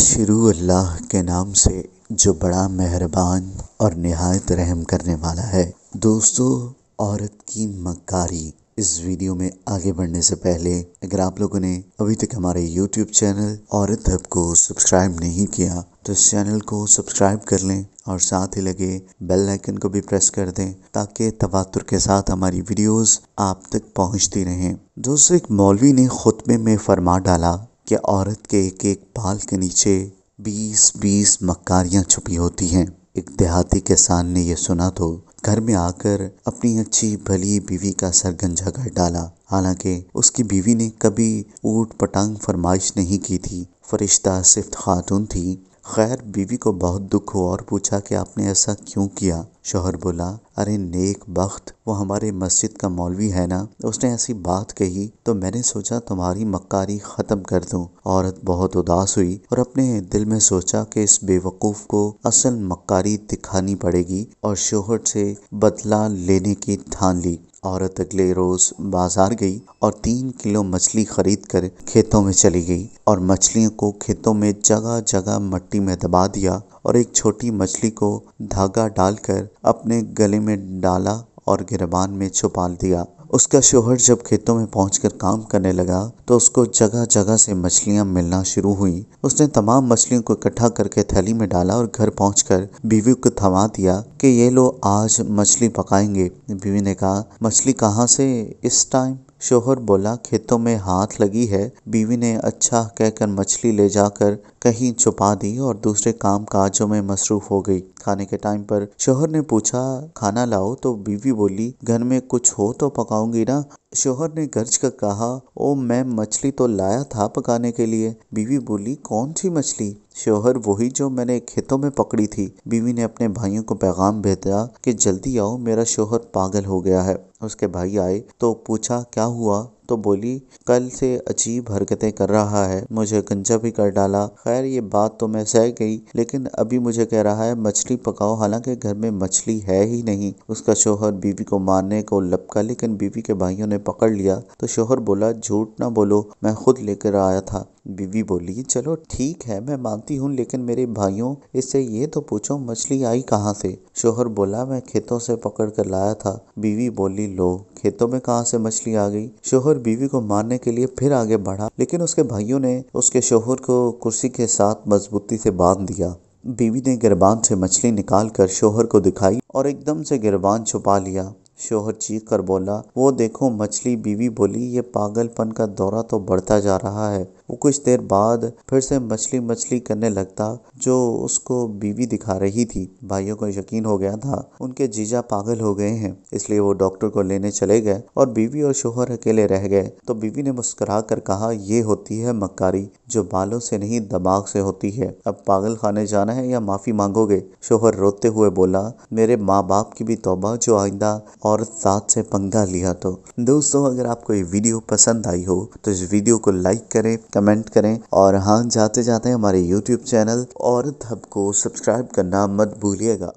शुरू अल्लाह के नाम से जो बड़ा मेहरबान और नहायत रहम करने वाला है दोस्तों औरत की मकारी इस वीडियो में आगे बढ़ने से पहले अगर आप लोगों ने अभी तक हमारे YouTube चैनल औरत हब को सब्सक्राइब नहीं किया तो इस चैनल को सब्सक्राइब कर लें और साथ ही लगे बेल आइकन को भी प्रेस कर दें ताकि तवातुर के साथ हमारी वीडियोस आप तक पहुंचती रहें दोस्तों एक मौलवी ने खुतबे में फरमा डाला कि औरत के एक एक बाल के नीचे बीस बीस मक्कारियां छुपी होती हैं एक देहाती किसान ने यह सुना तो घर में आकर अपनी अच्छी भली बीवी का सरगंजा कर डाला हालांकि उसकी बीवी ने कभी ऊट पटांग फरमाइश नहीं की थी फरिश्ता सिर्फ खातून थी खैर बीवी को बहुत दुख हुआ और पूछा कि आपने ऐसा क्यों किया शोहर बोला अरे नेक बख्त वो हमारे मस्जिद का मौलवी है ना उसने ऐसी बात कही तो मैंने सोचा तुम्हारी मक्कारी ख़त्म कर दूं औरत बहुत उदास हुई और अपने दिल में सोचा कि इस बेवकूफ़ को असल मक्कारी दिखानी पड़ेगी और शोहर से बदला लेने की ठान ली औरत अगले रोज बाजार गई और तीन किलो मछली खरीद कर खेतों में चली गई और मछलियों को खेतों में जगह जगह मट्टी में दबा दिया और एक छोटी मछली को धागा डालकर अपने गले में डाला और गिरबान में छुपा दिया उसका शोहर जब खेतों में पहुंचकर काम करने लगा तो उसको जगह जगह से मछलियां मिलना शुरू हुई उसने तमाम मछलियों को इकट्ठा करके थैली में डाला और घर पहुंचकर बीवी को थमा दिया कि ये लो आज मछली पकाएंगे बीवी ने कहा मछली कहाँ से इस टाइम शोहर बोला खेतों में हाथ लगी है बीवी ने अच्छा कहकर मछली ले जाकर कहीं छुपा दी और दूसरे काम काजों में मसरूफ हो गई खाने के टाइम पर शोहर ने पूछा खाना लाओ तो बीवी बोली घर में कुछ हो तो पकाऊंगी ना शोहर ने गर्ज कर कहा ओ मैं मछली तो लाया था पकाने के लिए बीवी बोली कौन सी मछली शोहर वही जो मैंने खेतों में पकड़ी थी बीवी ने अपने भाइयों को पैगाम भेजा कि जल्दी आओ मेरा शोहर पागल हो गया है उसके भाई आए तो पूछा क्या हुआ तो बोली कल से अजीब हरकतें कर रहा है मुझे गंजा भी कर डाला खैर ये बात तो मैं सह गई लेकिन अभी मुझे कह रहा है मछली पकाओ हालांकि घर में मछली है ही नहीं उसका शोहर बीवी को मारने को लपका लेकिन बीवी के भाइयों ने पकड़ लिया तो शोहर बोला झूठ ना बोलो मैं खुद लेकर आया था बीवी बोली चलो ठीक है मैं मानती हूँ लेकिन मेरे भाइयों इससे ये तो पूछो मछली आई कहाँ से शोहर बोला मैं खेतों से पकड़ कर लाया था बीवी बोली लो खेतों में कहाँ से मछली आ गई शोहर होकर बीवी को मारने के लिए फिर आगे बढ़ा लेकिन उसके भाइयों ने उसके शोहर को कुर्सी के साथ मजबूती से बांध दिया बीवी ने गिरबान से मछली निकाल कर शोहर को दिखाई और एकदम से गिरबान छुपा लिया शोहर चीख कर बोला वो देखो मछली बीवी बोली ये पागलपन का दौरा तो बढ़ता जा रहा है वो कुछ देर बाद फिर से मछली मछली करने लगता जो उसको बीवी दिखा रही थी भाइयों को यकीन हो गया था उनके जीजा पागल हो गए हैं इसलिए वो डॉक्टर को लेने चले गए और बीवी और शोहर अकेले रह गए तो बीवी ने मुस्कुरा कर कहा ये होती है मक्कारी जो बालों से नहीं दिमाग से होती है अब पागल खाने जाना है या माफी मांगोगे शोहर रोते हुए बोला मेरे माँ बाप की भी तोबा जो आइंदा और साथ से पंगा लिया तो दोस्तों अगर आपको ये वीडियो पसंद आई हो तो इस वीडियो को लाइक करें कमेंट करें और हाँ जाते जाते हमारे यूट्यूब चैनल और थब को सब्सक्राइब करना मत भूलिएगा